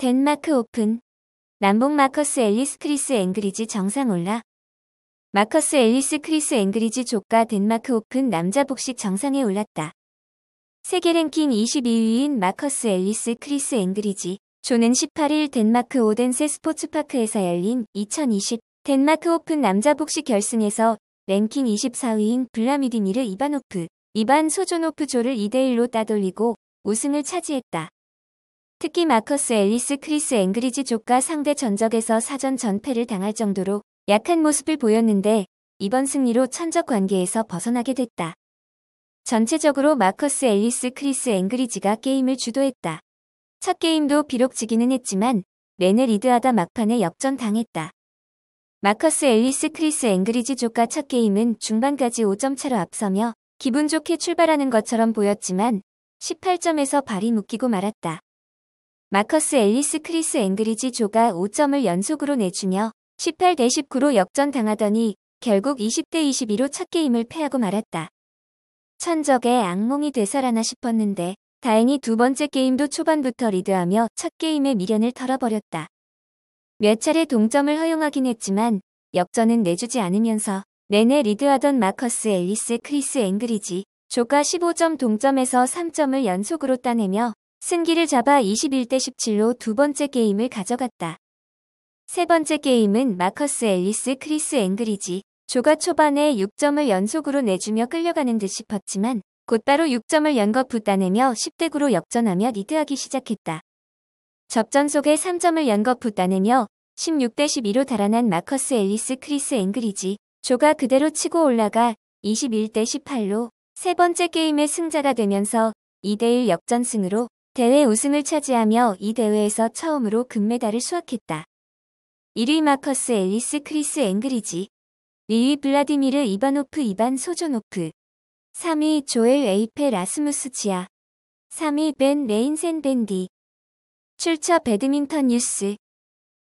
덴마크 오픈 남북 마커스 앨리스 크리스 앵그리지 정상 올라 마커스 앨리스 크리스 앵그리지 조카 덴마크 오픈 남자 복식 정상에 올랐다. 세계 랭킹 22위인 마커스 앨리스 크리스 앵그리지 조는 18일 덴마크 오덴세 스포츠파크에서 열린 2020 덴마크 오픈 남자 복식 결승에서 랭킹 24위인 블라미디미르 이반오프 이반 소조노프 조를 2대1로 따돌리고 우승을 차지했다. 특히 마커스 앨리스 크리스 앵그리지 조가 상대 전적에서 사전 전패를 당할 정도로 약한 모습을 보였는데 이번 승리로 천적 관계에서 벗어나게 됐다. 전체적으로 마커스 앨리스 크리스 앵그리지가 게임을 주도했다. 첫 게임도 비록 지기는 했지만 내내 리드하다 막판에 역전당했다. 마커스 앨리스 크리스 앵그리지 조가 첫 게임은 중반까지 5점 차로 앞서며 기분 좋게 출발하는 것처럼 보였지만 18점에서 발이 묶이고 말았다. 마커스 앨리스 크리스 앵그리지 조가 5점을 연속으로 내주며 18대 19로 역전당하더니 결국 20대 22로 첫 게임을 패하고 말았다. 천적의 악몽이 되살아나 싶었는데 다행히 두 번째 게임도 초반부터 리드하며 첫 게임의 미련을 털어버렸다. 몇 차례 동점을 허용하긴 했지만 역전은 내주지 않으면서 내내 리드하던 마커스 앨리스 크리스 앵그리지 조가 15점 동점에서 3점을 연속으로 따내며 승기를 잡아 21대 17로 두 번째 게임을 가져갔다. 세 번째 게임은 마커스 앨리스 크리스 앵그리지. 조가 초반에 6점을 연속으로 내주며 끌려가는 듯 싶었지만 곧바로 6점을 연거 푸따내며 10대 9로 역전하며 리드하기 시작했다. 접전 속에 3점을 연거 푸따내며 16대 12로 달아난 마커스 앨리스 크리스 앵그리지. 조가 그대로 치고 올라가 21대 18로 세 번째 게임의 승자가 되면서 2대1 역전승으로 대회 우승을 차지하며 이 대회에서 처음으로 금메달을 수확했다. 1위 마커스 앨리스 크리스 앵그리지 2위 블라디미르 이바노프 이반 소조노프 3위 조엘 에이페 라스무스 지아 3위 벤 레인센 벤디 출처 배드민턴 뉴스